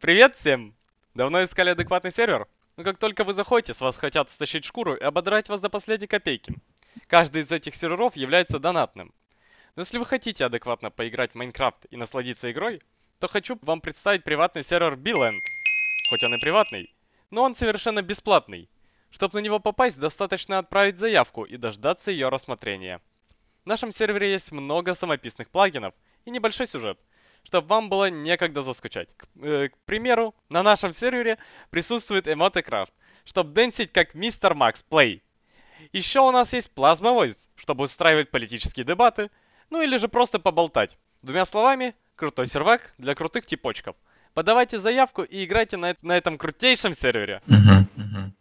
Привет всем! Давно искали адекватный сервер? Но ну, как только вы заходите, с вас хотят стащить шкуру и ободрать вас до последней копейки. Каждый из этих серверов является донатным. Но если вы хотите адекватно поиграть в Майнкрафт и насладиться игрой, то хочу вам представить приватный сервер Билленд. Хоть он и приватный, но он совершенно бесплатный. Чтобы на него попасть, достаточно отправить заявку и дождаться ее рассмотрения. В нашем сервере есть много самописных плагинов и небольшой сюжет – чтобы вам было некогда заскучать. К, э, к примеру, на нашем сервере присутствует Emote чтобы денсить как Мистер Макс Плей. Еще у нас есть Plasma Voice, чтобы устраивать политические дебаты, ну или же просто поболтать. Двумя словами, крутой сервак для крутых типочков. Подавайте заявку и играйте на, на этом крутейшем сервере. Uh-huh, uh-huh.